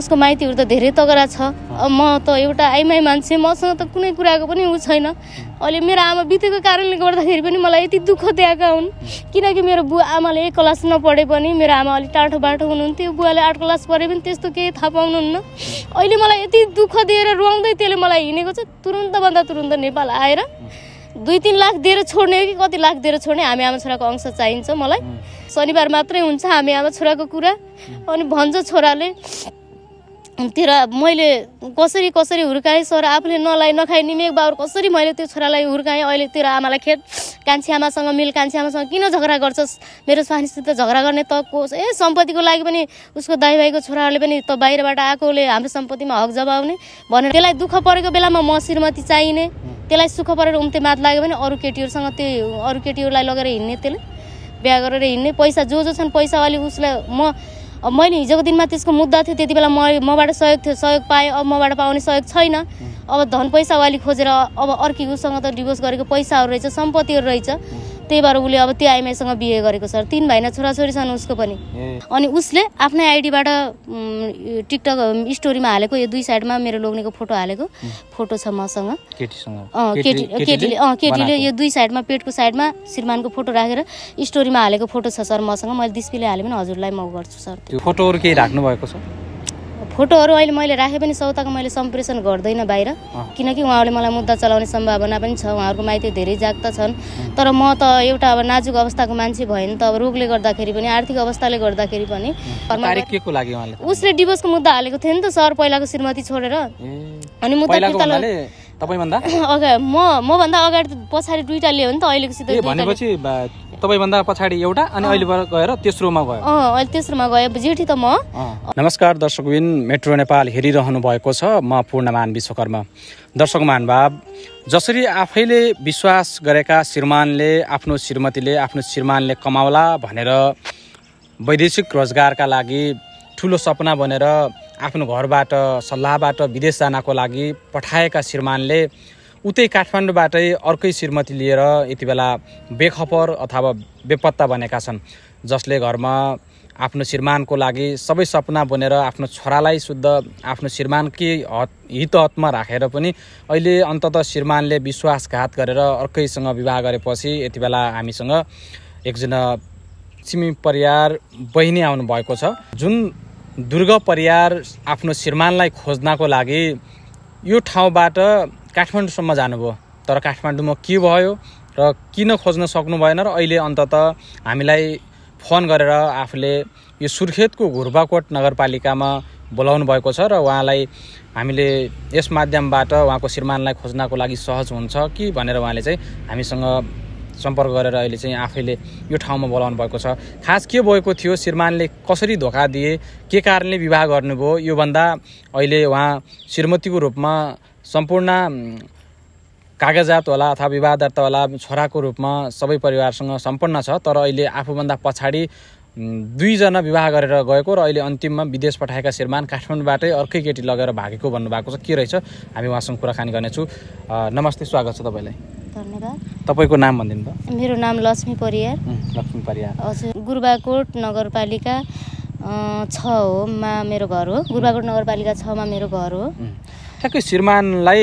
उसको माइतीहरू त धेरै तगडा छ म त एउटा आइमाई मान्छे मसँग त कुनै कुराको पनि ऊ छैन अहिले मेरो आमा बितेको कारणले गर्दाखेरि पनि मलाई यति दुःख दिएका हुन् किनकि मेरो बुवा आमाले एक क्लास नपढे पनि मेरो आमा अलिक टाढो बाटो हुनुहुन्थ्यो बुवाले आठ क्लास पढे पनि त्यस्तो केही थाहा पाउनुहुन्न अहिले मलाई यति दुःख दिएर रुवाउँदै त्यसले मलाई हिँडेको छ तुरुन्तभन्दा तुरुन्त नेपाल आएर दुई तिन लाख दिएर छोड्ने कि कति लाख दिएर छोड्ने हामी आमा छोराको अंश चाहिन्छ मलाई शनिबार मात्रै हुन्छ हामी आमा छोराको कुरा अनि भन्छ छोराले तिर मैले कसरी कसरी हुर्काएँ सर आफूले नलाइ नखाइ निमेक बाबु कसरी मैले त्यो छोरालाई हुर्काएँ अहिले तेरो आमालाई खेत कान्छी आमासँग मिल कान्छी आमासँग किन झगडा गर्छस् मेरो स्वानीसित झगडा गर्ने त को ए सम्पत्तिको लागि पनि उसको दाई भाइको छोराहरूले पनि त बाहिरबाट आएकोले हाम्रो सम्पत्तिमा हक जबाउने भनेर त्यसलाई दुःख परेको बेलामा म श्रीमती चाहिने त्यसलाई सुख परेर उम्ते मात लाग्यो भने अरू केटीहरूसँग त्यो अरू केटीहरूलाई लगेर हिँड्ने त्यसले बिहा गरेर हिँड्ने पैसा जो जो छन् पैसा अलि उसलाई म अब मैले हिजोको दिनमा त्यसको मुद्दा थियो त्यति बेला म मबाट सहयोग थियो सहयोग पाएँ अब मबाट पाउने सहयोग छैन अब धन पैसा वाली खोजेर अब अर्की उसँग त डिभोर्स गरेको पैसाहरू रहेछ सम्पत्तिहरू रहेछ त्यही भएर उसले अब त्यो आइमाईसँग बिहे गरेको छ तिन भाइ न छोराछोरी छन् उसको पनि अनि उसले आफ्नै आइडीबाट टिकटक स्टोरीमा हालेको यो दुई साइडमा मेरो लोग्नेको फोटो हालेको फोटो छ मसँग केटी केटीले अँ केटीले यो दुई साइडमा पेटको साइडमा श्रीमानको फोटो राखेर स्टोरीमा हालेको फोटो छ सर मसँग मैले डिस्प्ले हालेँ भने हजुरलाई म गर्छु सर फोटोहरू केही राख्नु भएको छ फोटोहरू अहिले मैले राखे पनि सौताको मैले सम्प्रेषण गर्दैन बाहिर किनकि उहाँहरूले मलाई मुद्दा चलाउने सम्भावना पनि छ उहाँहरूको माइती धेरै जागता छन् तर म त एउटा अब नाजुक अवस्थाको मान्छे नि त अब रोगले गर्दाखेरि पनि आर्थिक अवस्थाले गर्दाखेरि पनि उसले डिभोर्सको मुद्दा हालेको थियो नि त सर पहिलाको श्रीमती छोडेर अनि मुद्दा म मभन्दा अगाडि पछाडि दुइटा लियो भने त अहिलेको सिधै तपाईँभन्दा पछाडि एउटा अनि अहिले गएर तेस्रोमा गयो अहिले तेस्रोमा गयो जेठी त म नमस्कार दर्शकबिन मेट्रो नेपाल हेरिरहनु भएको छ म पूर्णमान विश्वकर्मा दर्शक महानुभाव जसरी आफैले विश्वास गरेका श्रीमानले आफ्नो श्रीमतीले आफ्नो श्रीमानले कमाउला भनेर वैदेशिक रोजगारका लागि ठुलो सपना बनेर आफ्नो घरबाट सल्लाहबाट विदेश जानको लागि पठाएका श्रीमानले उतै काठमाडौँबाटै अर्कै श्रीमती लिएर यति बेला बेखपर अथवा बेपत्ता बनेका छन् जसले घरमा आफ्नो श्रीमानको लागि सबै सपना बनेर आफ्नो छोरालाई शुद्ध आफ्नो श्रीमानकै हत हित हतमा राखेर पनि अहिले अन्तत श्रीमानले विश्वासघात गरेर अर्कैसँग विवाह गरेपछि यति बेला हामीसँग एकजना सिमी परियार बहिनी आउनुभएको छ जुन दुर्ग परियार आफ्नो श्रीमानलाई खोज्नको लागि यो ठाउँबाट काठमाडौँसम्म जानुभयो तर काठमाडौँमा के भयो र किन खोज्न सक्नु भएन र अहिले अन्तत हामीलाई फोन गरेर आफूले यो सुर्खेतको घुर्बाकोट नगरपालिकामा बोलाउनु भएको छ र उहाँलाई हामीले यस माध्यमबाट उहाँको श्रीमानलाई खोज्नको लागि सहज हुन्छ कि भनेर उहाँले चाहिँ हामीसँग सम्पर्क गरेर अहिले चाहिँ आफैले यो ठाउँमा बोलाउनु भएको छ खास के भएको थियो श्रीमानले कसरी धोका दिए के कारणले विवाह गर्नुभयो योभन्दा अहिले उहाँ श्रीमतीको रूपमा सम्पूर्ण कागजात होला अथवा विवाद होला छोराको रूपमा सबै परिवारसँग सम्पन्न छ तर अहिले आफूभन्दा पछाडि दुईजना विवाह गरेर गएको र अहिले अन्तिममा विदेश पठाएका श्रीमान काठमाडौँबाटै अर्कै केटी लगेर भागेको भन्नुभएको छ के रहेछ हामी उहाँसँग कुराकानी गर्नेछु नमस्ते स्वागत छ तपाईँलाई धन्यवाद तपाईँको नाम भनिदिनु त मेरो नाम लक्ष्मी परियार लक्ष्मी परियार हजुर गुरुबाकोट नगरपालिका छ होमा मेरो घर हो गुरुबाकोट नगरपालिका छमा मेरो घर हो ठ्याक्कै श्रीमानलाई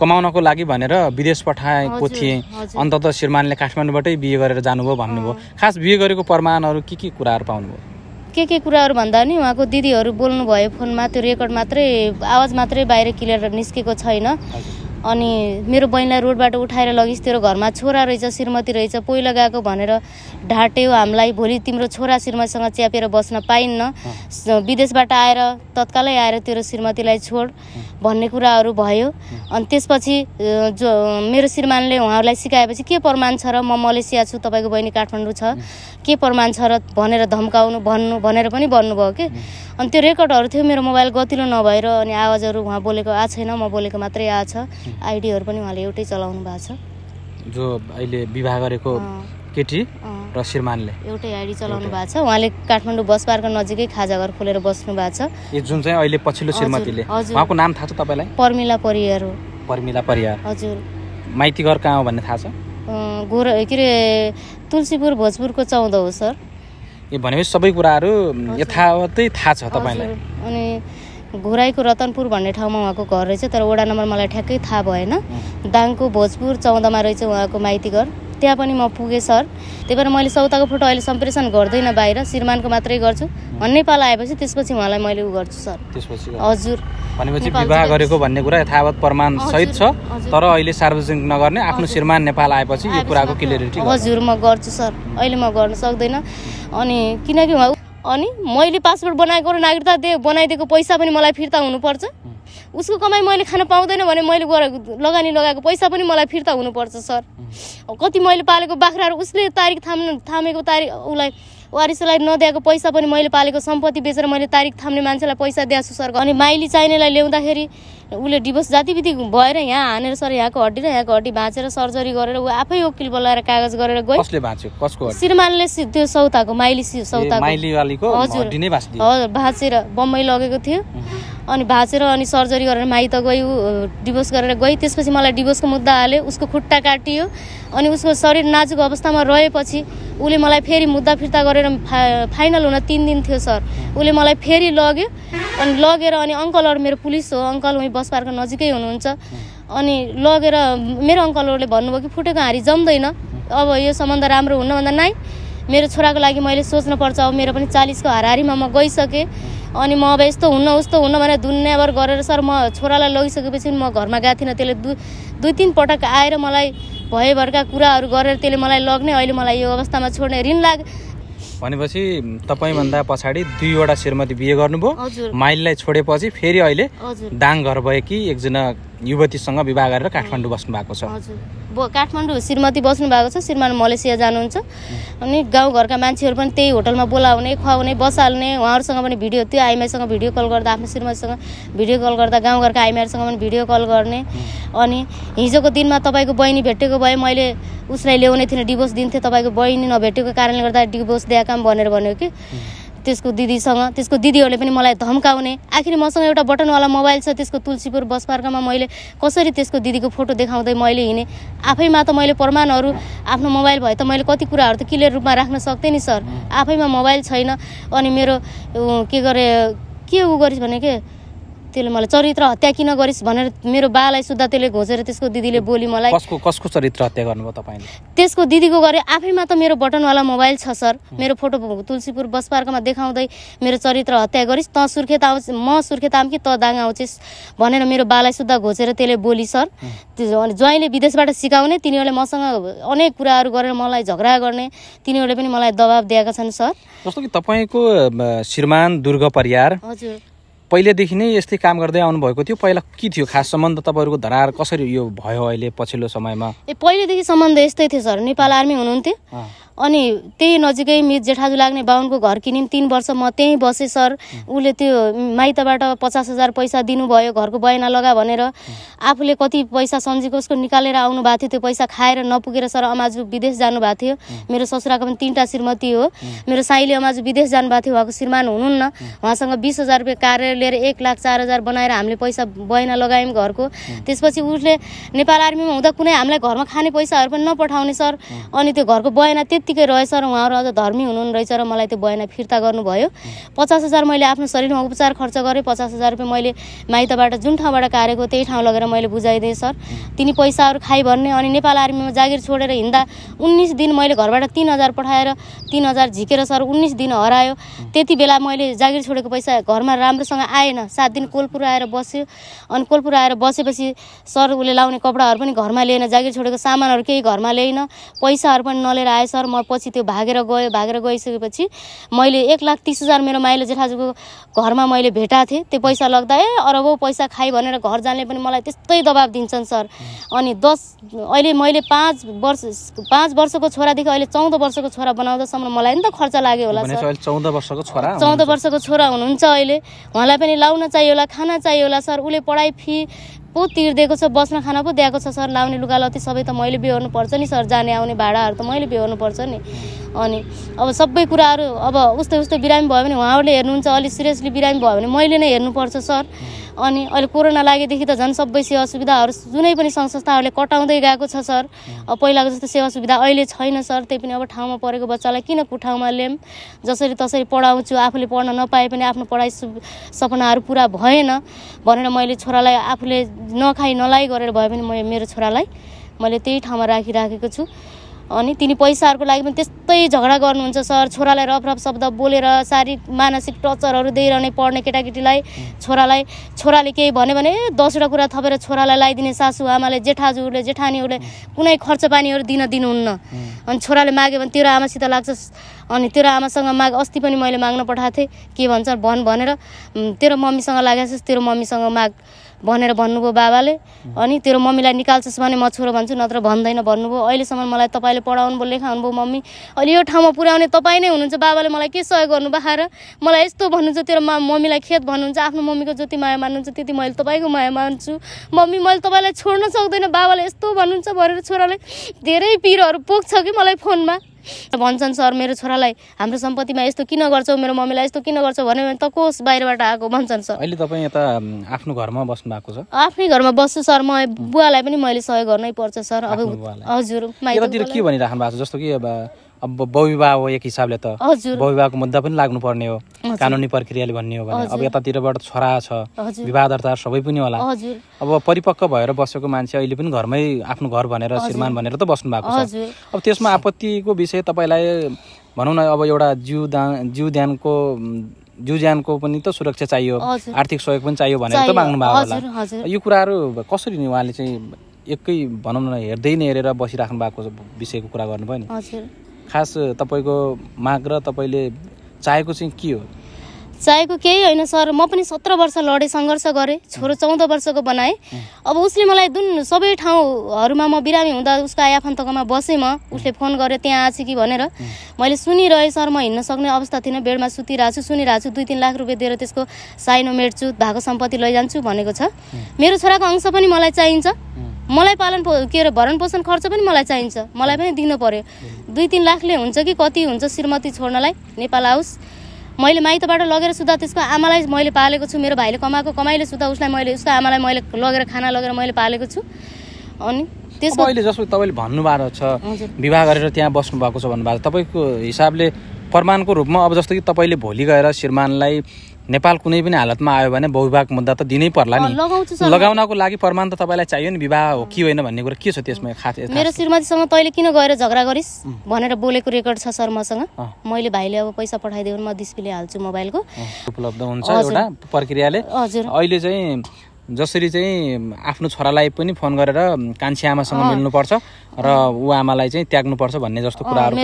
कमाउनको लागि भनेर विदेश पठाएको थिएँ अन्तत श्रीमानले काठमाडौँबाटै बिहे गरेर जानुभयो भन्नुभयो खास बिहे गरेको प्रमाणहरू के के कुराहरू पाउनुभयो के के कुराहरू भन्दा नि उहाँको दिदीहरू बोल्नुभयो फोनमा त्यो रेकर्ड मात्रै आवाज मात्रै बाहिर क्लियर निस्केको छैन अनि मेरो बहिनीलाई रोडबाट उठाएर लगिस् तेरो घरमा छोरा रहेछ श्रीमती रहेछ पोइ गएको भनेर ढाट्यो हामीलाई भोलि तिम्रो छोरा श्रीमतीसँग च्यापेर बस्न पाइन्न विदेशबाट आएर तत्कालै आएर तेरो श्रीमतीलाई छोड भन्ने कुराहरू भयो अनि त्यसपछि जो मेरो श्रीमानले उहाँहरूलाई सिकाएपछि के प्रमाण छ र म मलेसिया छु तपाईँको बहिनी काठमाडौँ छ के प्रमाण छ र भनेर धम्काउनु भन्नु भनेर पनि भन्नुभयो कि अनि त्यो रेकर्डहरू थियो मेरो मोबाइल गतिलो नभएर अनि आवाजहरू उहाँ बोलेको आएको छैन म बोलेको मात्रै आएको छ आइडीहरू पनि उहाँले एउटै चलाउनु भएको छ जो अहिले विवाह गरेको केटी र श्रीमानले एउटै आइडी चलाउनु भएको छ उहाँले काठमाडौँ बस पार्क नजिकै खाजा घर खोलेर बस्नु भएको छ यो जुन चाहिँ अहिले पछिल्लो श्रीमतीले उहाँको नाम थाहा छ तपाईँलाई परमिला परियार हो परमिला परियार हजुर माइती घर कहाँ हो भन्ने थाहा छ गोर के अरे तुलसीपुर भोजपुरको चौध हो सर भनेपछि सबै कुराहरू यथावतै थाहा छ तपाईँलाई अनि घुराईको रतनपुर भन्ने ठाउँमा उहाँको घर रहेछ तर वडा नम्बर मलाई ठ्याक्कै थाहा भएन दाङको भोजपुर चौधमा रहेछ उहाँको माइती घर त्यहाँ पनि म पुगेँ सर त्यही भएर मैले सौताको फोटो अहिले सम्प्रेषण गर्दैन बाहिर श्रीमानको मात्रै गर्छु भन्ने पाला आएपछि त्यसपछि उहाँलाई मैले उ गर्छु सर त्यसपछि हजुर भनेपछि विवाह गरेको भन्ने कुरा यथावत प्रमाण सहित छ तर अहिले सार्वजनिक नगर्ने आफ्नो श्रीमान नेपाल आएपछि यो कुराको क्लियरिटी हजुर म गर्छु सर अहिले म गर्न सक्दैन अनि किनकि अनि मैले पासपोर्ट बनाएको र नागरिकता बनाइदिएको पैसा पनि मलाई फिर्ता हुनुपर्छ उसको कमाई मैले खान पाउँदैन भने मैले गरेको लगानी लगाएको पैसा पनि मलाई फिर्ता हुनुपर्छ सर कति मैले पालेको बाख्राहरू उसले तारिक थाम्नु थामेको तारिक उसलाई वारिसलाई नदिएको पैसा पनि मैले पालेको सम्पत्ति बेचेर मैले तारिक थाम्ने मान्छेलाई पैसा दिएको छु सर अनि माइली चाहिनेलाई ल्याउँदाखेरि उसले डिभोर्स जातिविधि भएर यहाँ हानेर सर यहाँको हड्डी र यहाँको हड्डी भाँचेर सर्जरी गरेर ऊ आफै वकिल बोलाएर कागज गरेर गयो श्रीमानले त्यो सौताको माइली सौताको हजुर हजुर भाँचेर बम्बई लगेको थियो अनि भाँचेर अनि सर्जरी गरेर माइत गयो डिभोर्स गरेर गयो त्यसपछि मलाई डिभोर्सको मुद्दा हाल्यो उसको खुट्टा काटियो अनि उसको शरीर नाजुक अवस्थामा रहेपछि उसले मलाई फेरि मुद्दा फिर्ता गरेर फा फाइनल हुन तिन दिन थियो सर उसले मलाई फेरि लग्यो अनि लगेर अनि अङ्कलहरू मेरो पुलिस हो अङ्कल उहीँ बस पार्क नजिकै हुनुहुन्छ अनि लगेर मेरो अङ्कलहरूले भन्नुभयो कि फुटेको हारी जम्दैन अब यो सम्बन्ध राम्रो हुन भन्दा नाइ मेरो छोराको लागि मैले सोच्नुपर्छ अब मेरो पनि चालिसको हारिमा म गइसकेँ अनि म अब यस्तो हुन्न उस्तो हुन्न भनेर दुनियाँभर गरेर सर म छोरालाई लगिसकेपछि म घरमा गएको थिइनँ त्यसले दुई दुई तिन पटक आएर मलाई भएभरका कुराहरू गरेर त्यसले मलाई लग्ने अहिले मलाई यो अवस्थामा छोड्ने ऋण लाग भनेपछि तपाईँभन्दा पछाडि दुईवटा श्रीमती बिहे गर्नुभयो माइललाई छोडेपछि फेरि अहिले दाङ घर भएकी एकजना युवतीसँग विवाह गरेर काठमाडौँ बस्नु भएको छ काठमाडौँ श्रीमती बस्नु भएको छ श्रीमान मलेसिया जानुहुन्छ अनि गाउँघरका मान्छेहरू पनि त्यही होटलमा बोलाउने खुवाउने बसाल्ने उहाँहरूसँग पनि भिडियो त्यो आइमाईसँग भिडियो कल गर्दा आफ्नो श्रीमतीसँग भिडियो कल गर्दा गाउँघरका आइमाईहरूसँग पनि भिडियो कल गर्ने अनि हिजोको दिनमा तपाईँको बहिनी भेटेको भए मैले उसलाई ल्याउने थिइनँ डिभोर्स दिन्थेँ तपाईँको बहिनी नभेटेको कारणले गर्दा डिभोर्स दिएको काम भनेर भन्यो कि त्यसको दिदीसँग त्यसको दिदीहरूले पनि मलाई धम्काउने आखिर मसँग एउटा बटनवाला मोबाइल छ त्यसको तुलसीपुर बस पार्कमा मैले कसरी त्यसको दिदीको फोटो देखाउँदै मैले हिँडेँ आफैमा त मैले प्रमाणहरू आफ्नो मोबाइल भए त मैले कति कुराहरू त क्लियर रूपमा राख्न सक्थेँ नि सर आफैमा मोबाइल छैन अनि मेरो के गरे के ऊ गरिस् भने के त्यसले मलाई चरित्र हत्या किन गरिस् भनेर मेरो बालाई सुधा त्यसले घोजेर त्यसको दिदीले बोली मलाई कसको कसको चरित्र हत्या गर्नुभयो तपाईँले त्यसको दिदीको गरे आफैमा त मेरो बटनवाला मोबाइल छ सर मेरो फोटो तुलसीपुर बस पार्कमा देखाउँदै मेरो चरित्र हत्या गरिस् त सुर्खेत आउँछ म सुर्खेत आऊँ कि त दाङ आउँछिस् भनेर मेरो बालाई सुधा घोजेर त्यसले बोली सर ज्वाइँले विदेशबाट सिकाउने तिनीहरूले मसँग अनेक कुराहरू गरेर मलाई झगडा गर्ने तिनीहरूले पनि मलाई दबाब दिएका छन् सर जस्तो कि तपाईँको श्रीमान दुर्गा परियार हजुर पहिलेदेखि नै यस्तै काम गर्दै आउनुभएको थियो पहिला के थियो खास सम्बन्ध तपाईँहरूको धरार कसरी यो भयो अहिले पछिल्लो समयमा ए पहिलेदेखि सम्बन्ध यस्तै थियो सर नेपाल आर्मी हुनुहुन्थ्यो अनि त्यही नजिकै मि जेठाजु लाग्ने बाहुनको घर किन्यौँ तिन वर्ष म त्यहीँ बसेँ सर उसले त्यो माइतबाट पचास हजार पैसा दिनुभयो घरको बयना लगा भनेर आफूले कति पैसा सन्जीको उसको निकालेर आउनु भएको थियो त्यो पैसा खाएर नपुगेर सर अमाजु विदेश जानुभएको थियो मेरो ससुराको पनि तिनवटा श्रीमती हो मेरो साईले अमाजु विदेश जानुभएको थियो उहाँको श्रीमान हुनुहुन्न उहाँसँग बिस हजार रुपियाँ कार्य लिएर एक लाख चार हजार बनाएर हामीले पैसा बयना लगायौँ घरको त्यसपछि उसले नेपाल आर्मीमा हुँदा कुनै हामीलाई घरमा खाने पैसाहरू पनि नपठाउने सर अनि त्यो घरको बयना त्यति त्यत्तिकै रहेछ र उहाँहरू अझ धर्मी हुनुहुन्न रहेछ र मलाई त्यो भएन फिर्ता गर्नुभयो पचास हजार मैले आफ्नो शरीरमा उपचार खर्च गरेँ पचास हजार रुपियाँ मैले माइतबाट जुन ठाउँबाट काटेको त्यही ठाउँ लगेर मैले बुझाइदिएँ सर तिनी पैसाहरू खाइ भन्ने अनि नेपाल आर्मीमा जागिर छोडेर हिँड्दा उन्नाइस दिन मैले घरबाट तिन हजार पठाएर तिन हजार झिकेर सर उन्नाइस दिन हरायो त्यति बेला मैले जागिर छोडेको पैसा घरमा राम्रोसँग आएन सात दिन कोलपुर आएर बस्यो अनि कोलपुर आएर बसेपछि सर उसले लाउने कपडाहरू पनि घरमा लिएन जागिर छोडेको सामानहरू केही घरमा ल्याइन पैसाहरू पनि नलिएर आएँ सर म पछि त्यो भागेर गएँ भागेर गइसकेपछि मैले एक लाख तिस हजार मेरो माइलो जेठाजुको घरमा मैले भेटाएको थिएँ त्यो पैसा लग्दा ए अरबौ पैसा खाएँ भनेर घर जाने पनि मलाई त्यस्तै दबाब दिन्छन् सर अनि दस अहिले मैले पाँच वर्ष पाँच वर्षको छोरादेखि अहिले चौध वर्षको छोरा बनाउँदासम्म मलाई नि त खर्च लाग्यो होला सर चौध वर्षको छोरा चौध वर्षको छोरा हुनुहुन्छ अहिले उहाँलाई पनि लाउन चाहियो होला खाना चाहियो होला सर उसले पढाइ फी पो तिर्दिएको छ बस्न खाना पो दिएको छ सर लाउने लुगा लत्ती सबै त मैले बिहोर्नुपर्छ नि सर जाने आउने भाडाहरू त मैले बिहोर्नुपर्छ नि अनि अब सबै कुराहरू अब उस्तै उस्तै बिरामी भयो भने उहाँहरूले हेर्नुहुन्छ अलिक सिरियसली बिरामी भयो भने मैले नै हेर्नुपर्छ सर अनि अहिले कोरोना लागेदेखि त झन् सबै सेवा सुविधाहरू जुनै पनि संस्थाहरूले कटाउँदै गएको छ सर अब पहिलाको जस्तो सेवा सुविधा अहिले छैन सर त्यही पनि अब ठाउँमा परेको बच्चालाई किन कुठाउँमा ल्याम जसरी तसरी पढाउँछु आफूले पढ्न नपाए पनि आफ्नो पढाइ सपनाहरू पुरा भएन भनेर मैले छोरालाई आफूले नखाइ नलाइ गरेर भए पनि म मेरो छोरालाई मैले त्यही ठाउँमा राखिराखेको छु अनि तिनी पैसाहरूको लागि पनि त्यस्तै झगडा गर्नुहुन्छ सर छोरालाई रफ रफ शब्द बोलेर शारीरिक मानसिक टर्चरहरू दिइरहने पढ्ने केटाकेटीलाई छोरालाई छोराले केही भन्यो भने दसवटा कुरा थपेर छोरालाई लगाइदिने सासु आमाले जेठाजुहरूले जेठानीहरूले कुनै खर्च पानीहरू दिन दिनुहुन्न अनि छोराले माग्यो भने तेरो आमासित लाग्छ अनि तेरो आमासँग माग अस्ति पनि मैले माग्न पठाएको थिएँ के भन्छ भन् भनेर तेरो मम्मीसँग लागेको छ तेरो मम्मीसँग माग भनेर भन्नुभयो बाबाले अनि तेरो मम्मीलाई निकाल्छस् भने म छोरो भन्छु नत्र भन्दैन भन्नुभयो अहिलेसम्म मलाई तपाईँले पढाउनु भयो लेखाउनु भयो मम्मी अहिले यो ठाउँमा पुर्याउने तपाईँ नै हुनुहुन्छ बाबाले मलाई के सहयोग गर्नु बाखेर मलाई यस्तो भन्नुहुन्छ तेरो मा मम्मीलाई खेत भन्नुहुन्छ आफ्नो मम्मीको जति माया मान्नुहुन्छ त्यति मैले तपाईँको माया मान्छु मम्मी मैले तपाईँलाई छोड्न सक्दैन बाबाले यस्तो भन्नुहुन्छ भनेर छोराले धेरै पिरहरू पोख्छ कि मलाई फोनमा भन्छन् सर मेरो छोरालाई हाम्रो सम्पत्तिमा यस्तो किन गर्छौ मेरो मम्मीलाई यस्तो किन गर्छौ भन्यो भने त कोस बाहिरबाट आएको भन्छन् सर अहिले तपाईँ यता आफ्नो घरमा बस्नु भएको छ आफ्नै घरमा बस्छु सर म बुवालाई पनि मैले सहयोग गर्नै पर्छ सर अब हजुर के भनिराख्नु भएको छ जस्तो कि अब बहुविवाह हो एक हिसाबले त बहुविवाहको मुद्दा पनि लाग्नु पर्ने हो कानुनी प्रक्रियाले भन्ने हो भने अब यतातिरबाट छोरा छ विवाह दर्ता सबै पनि होला अब परिपक्व भएर बसेको मान्छे अहिले पनि घरमै आफ्नो घर भनेर श्रीमान भनेर त बस्नु भएको छ अब त्यसमा आपत्तिको विषय तपाईँलाई भनौँ न अब एउटा जिउ दान जिउ ध्यानको जिउ ज्यानको पनि त सुरक्षा चाहियो आर्थिक सहयोग पनि चाहियो भनेर त माग्नु भएको होला यो कुराहरू कसरी नि उहाँले चाहिँ एकै भनौँ न हेर्दै नै हेरेर बसिराख्नु भएको विषयको कुरा गर्नुभयो नि खास तपाईँको माग र तपाईँले चाहेको चाहिँ के हो चाहेको केही होइन सर म पनि सत्र वर्ष लडेँ सङ्घर्ष गरेँ छोरो चौध वर्षको बनाएँ अब उसले मलाई जुन सबै ठाउँहरूमा म बिरामी हुँदा उसको आफन्तकोमा बसेँ म उसले फोन गरेँ त्यहाँ आएछ कि भनेर मैले सुनिरहेँ सर म हिँड्न सक्ने अवस्था थिइनँ बेडमा सुतिरहेको छु सुनिरहेको छु दुई तिन लाख रुपियाँ दिएर त्यसको साइनो मेट्छु भएको सम्पत्ति लैजान्छु भनेको छ मेरो छोराको अंश पनि मलाई चाहिन्छ मलाई पालन के अरे भरण पोषण खर्च पनि मलाई चाहिन्छ मलाई पनि दिनु पर्यो दुई तिन लाखले हुन्छ कि कति हुन्छ श्रीमती छोड्नलाई नेपाल आओस् मैले माइतबाट लगेर सुधा त्यसको आमालाई मैले पालेको छु मेरो भाइले कमाएको कमाइले सुधा उसलाई मैले उसको आमालाई मैले लगेर खाना लगेर मैले पालेको छु अनि त्यसको अहिले जस्तो तपाईँले भन्नुभएको छ विवाह गरेर त्यहाँ बस्नु भएको छ भन्नुभएको तपाईँको हिसाबले प्रमाणको रूपमा अब जस्तो कि तपाईँले भोलि गएर श्रीमानलाई नेपाल कुनै पनि हालतमा आयो भने बहुभाग मुद्दा त दिनै पर्ला नि लगाउनको लागि प्रमाण त तपाईँलाई चाहियो नि विवाह हो कि होइन भन्ने कुरा के छ त्यसमा खास मेरो श्रीमतीसँग तैँले किन गएर झगडा गरिस् भनेर बोलेको रेकर्ड छ सर मसँग मैले भाइले अब पैसा पठाइदियो म डिस्प्ले हाल्छु मोबाइलको उपलब्ध हुन्छ एउटा प्रक्रियाले हजुर अहिले चाहिँ जसरी चाहिँ आफ्नो छोरालाई पनि फोन गरेर कान्छी आमासँग मिल्नुपर्छ र ऊ आमालाई चाहिँ त्याग्नुपर्छ भन्ने जस्तो कुराहरू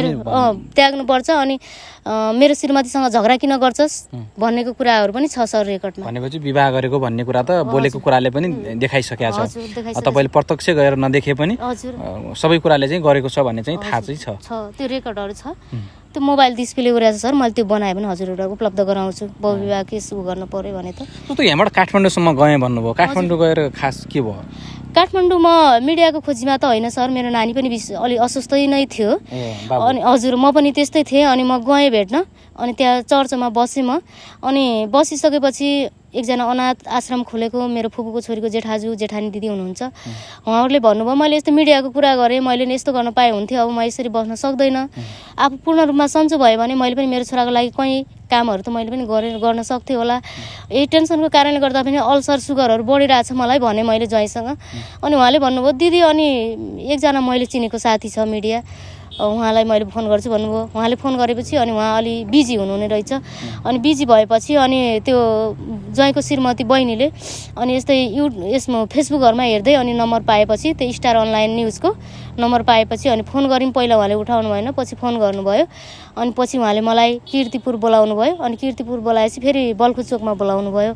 त्याग्नुपर्छ अनि मेरो श्रीमतीसँग झगडा किन गर्छस् भन्नेको कुराहरू पनि छ सर रेकर्डमा भनेपछि विवाह गरेको भन्ने कुरा त बोलेको कुराले पनि देखाइसकेका छ तपाईँले प्रत्यक्ष गएर नदेखे पनि सबै कुराले चाहिँ गरेको छ भन्ने चाहिँ थाहा चाहिँ छ त्यो रेकर्डहरू छ त्यो मोबाइल डिस्प्ले उरेको सर मैले त्यो बनाए पनि हजुरहरू उपलब्ध गराउँछु विवाह के उ गर्नु पऱ्यो भने त यहाँबाट काठमाडौँसम्म गएँ भन्नुभयो काठमाडौँ गएर खास के भयो काठमाडौँ म मिडियाको खोजीमा त होइन सर मेरो नानी पनि अलिक अस्वस्थै नै थियो अनि हजुर म पनि त्यस्तै थिएँ अनि म गएँ भेट्न अनि त्यहाँ चर्चमा बसेँ म अनि बसिसकेपछि एकजना अनाथ आश्रम खोलेको मेरो फुपूको छोरीको जेठाजु जेठानी दिदी हुनुहुन्छ उहाँहरूले भन्नुभयो मैले यस्तो मिडियाको कुरा गरेँ मैले नि यस्तो गर्न पाएँ हुन्थ्यो अब म यसरी बस्न सक्दैन आफू पूर्ण रूपमा सन्चो भयो भने मैले पनि मेरो छोराको लागि कहीँ कामहरू त मैले पनि गरेर गर्न सक्थेँ होला यही टेन्सनको कारणले गर्दा पनि अल्सर सुगरहरू छ मलाई भने मैले ज्वाइँसँग अनि उहाँले भन्नुभयो दिदी अनि एकजना मैले चिनेको साथी छ मिडिया उहाँलाई मैले फोन गर्छु भन्नुभयो उहाँले फोन गरेपछि अनि उहाँ अलि बिजी हुनुहुने रहेछ अनि बिजी भएपछि अनि त्यो ज्वाइँको श्रीमती बहिनीले अनि यस्तै यु यसमा फेसबुकहरूमा हेर्दै अनि नम्बर पाएपछि त्यो स्टार अनलाइन न्युजको नम्बर पाएपछि अनि फोन गऱ्यौँ पहिला उहाँले उठाउनु भएन पछि फोन गर्नुभयो अनि पछि उहाँले मलाई किर्तिपुर बोलाउनु भयो अनि किर्तिपुर बोलाएपछि फेरि बल्खु बोलाउनु भयो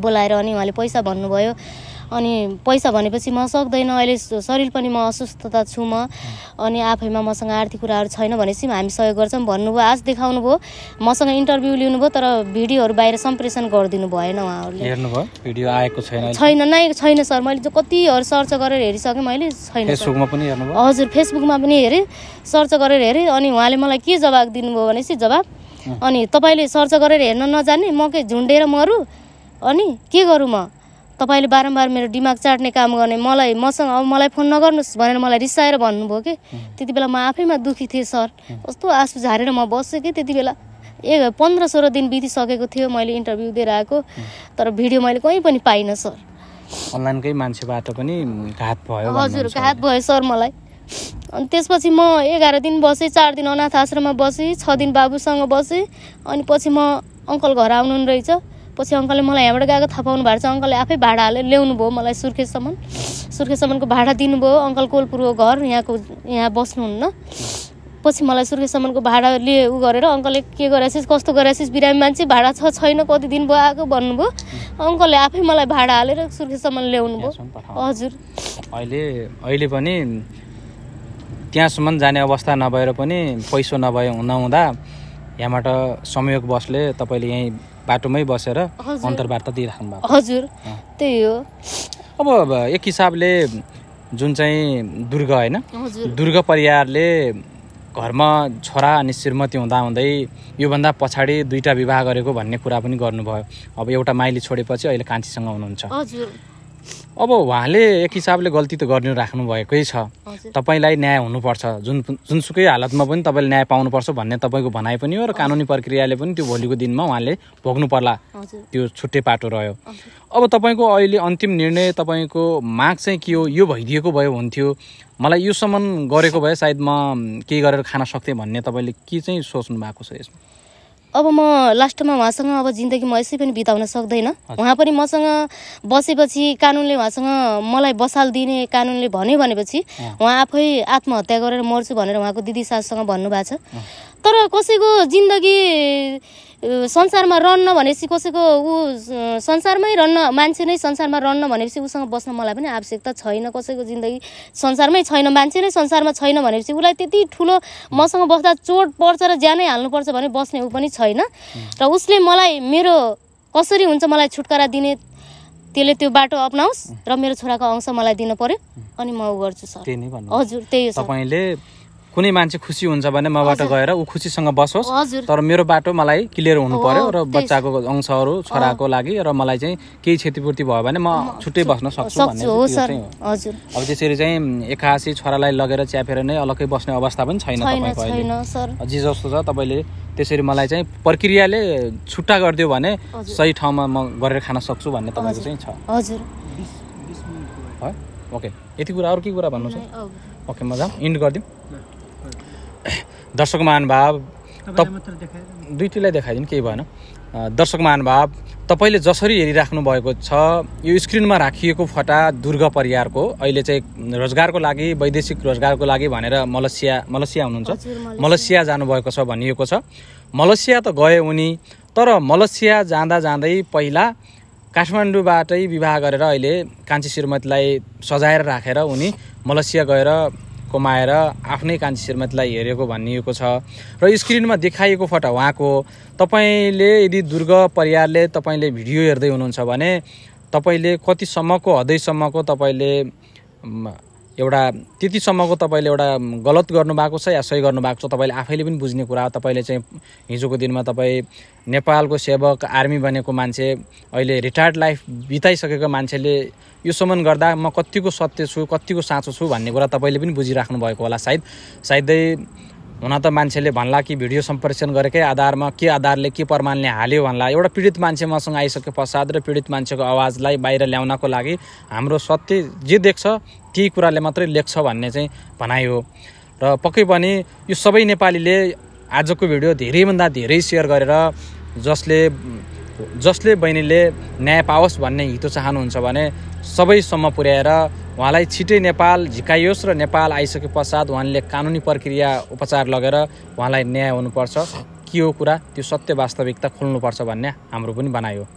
बोलाएर अनि उहाँले पैसा भन्नुभयो अनि पैसा भनेपछि म सक्दैन अहिले शरीर पनि म अस्वस्थता छु म अनि आफैमा मसँग आर्थिक कुराहरू छैन भनेपछि हामी सहयोग गर्छौँ भन्नुभयो आज देखाउनु भयो मसँग इन्टरभ्यू लिनुभयो तर भिडियोहरू बाहिर सम्प्रेषण गरिदिनु भएन उहाँहरूले भिडियो आएको छैन छैन नै छैन सर मैले कतिहरू सर्च गरेर हेरिसकेँ मैले छैन हजुर फेसबुकमा पनि हेरेँ सर्च गरेर हेरेँ अनि उहाँले मलाई के जवाब दिनुभयो भनेपछि जवाब अनि तपाईँले सर्च गरेर हेर्न नजाने म के झुन्डेर मरु अनि के गरौँ म तपाईँले बारम्बार मेरो दिमाग चाट्ने काम गर्ने मलाई मसँग अब मलाई फोन नगर्नुहोस् भनेर मलाई रिसाएर भन्नुभयो कि त्यति बेला म आफैमा दुःखी थिएँ सर कस्तो आँसु झारेर म बसेँ कि त्यति बेला ए पन्ध्र सोह्र दिन बितिसकेको थियो मैले इन्टरभ्यू दिएर आएको तर भिडियो मैले कहीँ पनि पाइनँ सर अनलाइनकै मान्छेबाट पनि घात भयो हजुर घात भयो सर मलाई अनि त्यसपछि म एघार दिन बसेँ चार दिन अनाथ आश्रममा बसेँ छ दिन बाबुसँग बसेँ अनि पछि म अङ्कल घर आउनु रहेछ पछि अङ्कलले मलाई यहाँबाट गएको थाहा पाउनु भएको छ अङ्कलले आफै भाडा हालेर ल्याउनु भयो मलाई सुर्खेसम्म सुर्खेसम्मको भाडा दिनुभयो अङ्कल कोलपुरको घर यहाँको यहाँ बस्नुहुन्न पछि मलाई सुर्खेसम्मको भाडा लिए उ गरेर अङ्कलले के गराएछस् कस्तो गराएछिस् बिरामी मान्छे भाडा छ छैन कति दिन भयो आएको भन्नुभयो अङ्कलले आफै मलाई भाडा हालेर सुर्खेसम्म ल्याउनु भयो हजुर अहिले अहिले पनि त्यहाँसम्म जाने अवस्था नभएर पनि पैसो नभए नहुँदा यहाँबाट संयोग बसले तपाईँले यहीँ बाटोमै बसेर अन्तर्वार्ता दिइराख्नु भएको हजुर त्यही हो अब एक हिसाबले जुन चाहिँ दुर्ग होइन दुर्ग परिवारले घरमा छोरा अनि श्रीमती हुँदा हुँदै योभन्दा पछाडि दुईवटा विवाह गरेको भन्ने कुरा पनि गर्नुभयो अब एउटा माइली छोडेपछि अहिले कान्छीसँग हुनुहुन्छ अब उहाँले एक हिसाबले गल्ती त गर्नु राख्नुभएकै छ तपाईँलाई न्याय हुनुपर्छ जुन जुनसुकै हालतमा पनि तपाईँले न्याय पाउनुपर्छ भन्ने तपाईँको भनाइ पनि हो र कानुनी प्रक्रियाले पनि त्यो भोलिको दिनमा उहाँले भोग्नु पर्ला त्यो छुट्टै पाटो रह्यो अब तपाईँको अहिले अन्तिम निर्णय तपाईँको माग चाहिँ के हो यो भइदिएको भयो हुन्थ्यो मलाई यो गरेको भए सायद म केही गरेर खान सक्थेँ भन्ने तपाईँले के चाहिँ सोच्नु भएको छ यसमा अब म लास्टमा उहाँसँग अब जिन्दगी म यसै पनि बिताउन सक्दैन उहाँ पनि मसँग बसेपछि कानुनले उहाँसँग मलाई बसाल दिने कानुनले भन्यो भनेपछि उहाँ आफै आत्महत्या गरेर मर्छु भनेर उहाँको दिदी साससँग भन्नुभएको छ तर कसैको जिन्दगी संसारमा रन्न भनेपछि कसैको ऊ संसारमै रन्न मान्छे नै संसारमा रन्न भनेपछि उसँग बस्न मलाई पनि आवश्यकता छैन कसैको जिन्दगी संसारमै छैन मान्छे नै संसारमा छैन भनेपछि उसलाई त्यति ठुलो मसँग बस्दा चोट पर्छ र ज्यानै हाल्नुपर्छ भने बस्ने ऊ पनि छैन र उसले मलाई मेरो कसरी हुन्छ मलाई छुटकारा दिने त्यसले त्यो बाटो अप्नाओस् र मेरो छोराको अंश मलाई दिनु पर्यो अनि म ऊ गर्छु सर हजुर त्यही हो तपाईँले कुनै मान्छे खुसी हुन्छ भने मबाट गएर ऊ खुसीसँग बसोस् तर मेरो बाटो मलाई क्लियर हुनु पर्यो र बच्चाको अंशहरू छोराको लागि र मलाई चाहिँ केही क्षतिपूर्ति भयो भने म छुट्टै बस्न सक्छु भन्ने अब त्यसरी चाहिँ एकासी छोरालाई लगेर च्यापेर नै अलग्गै बस्ने अवस्था पनि छैन तपाईँको जे जस्तो छ तपाईँले त्यसरी मलाई चाहिँ प्रक्रियाले छुट्टा गरिदियो भने सही ठाउँमा म गरेर खान सक्छु भन्ने तपाईँको चाहिँ छ ओके यति कुरा अरू के कुरा भन्नु छ ओके मजा इन्ड गरिदिउँ दर्शक महानुभाव दुइटैलाई देखाइदिनु केही भएन दर्शक महानुभाव तपाईँले जसरी हेरिराख्नु भएको छ यो स्क्रिनमा राखिएको फटा दुर्ग परिवारको अहिले चाहिँ रोजगारको लागि वैदेशिक रोजगारको लागि भनेर मलेसिया मलेसिया हुनुहुन्छ मलेसिया जानुभएको छ भनिएको छ मलेसिया त गए उनी तर मलेसिया जाँदा जाँदै पहिला काठमाडौँबाटै विवाह गरेर अहिले कान्छी श्रीमतीलाई सजाएर राखेर उनी मलेसिया गएर कमाएर आफ्नै कान्छी श्रीमतीलाई हेरेको भनिएको छ र स्क्रिनमा देखाइएको फोटो उहाँको तपाईँले यदि दुर्ग परिवारले तपाईँले भिडियो हेर्दै हुनुहुन्छ भने तपाईँले कतिसम्मको हदैसम्मको तपाईँले एउटा त्यतिसम्मको तपाईँले एउटा गलत गर्नुभएको छ या सही गर्नुभएको छ तपाईँले आफैले पनि बुझ्ने कुरा हो तपाईँले चाहिँ हिजोको दिनमा तपाईँ नेपालको सेवक आर्मी बनेको मान्छे अहिले रिटायर्ड लाइफ बिताइसकेको मान्छेले यो सम्मान गर्दा म कत्तिको सत्य छु कत्तिको साँचो छु भन्ने कुरा तपाईँले पनि बुझिराख्नु भएको होला सायद सायदै हुन त मान्छेले भन्ला कि भिडियो सम्प्रेषण गरेकै आधारमा के आधारले के प्रमाणले हाल्यो भन्ला एउटा पीडित मान्छे मसँग आइसके पश्चात र पीडित मान्छेको आवाजलाई बाहिर ल्याउनको लागि हाम्रो सत्य जे देख्छ त्यही कुराले मात्रै लेख्छ भन्ने चाहिँ भनाइ हो र पक्कै पनि यो सबै नेपालीले आजको भिडियो धेरैभन्दा धेरै सेयर गरेर जसले जसले बहिनीले न्याय पाओस् भन्ने हितो चाहनुहुन्छ भने सबैसम्म पुर्याएर उहाँलाई छिटै नेपाल झिकाइयोस् र नेपाल आइसके पश्चात उहाँले कानुनी प्रक्रिया उपचार लगेर उहाँलाई न्याय हुनुपर्छ के हो कुरा त्यो सत्य वास्तविकता खोल्नुपर्छ भन्ने हाम्रो पनि बनायो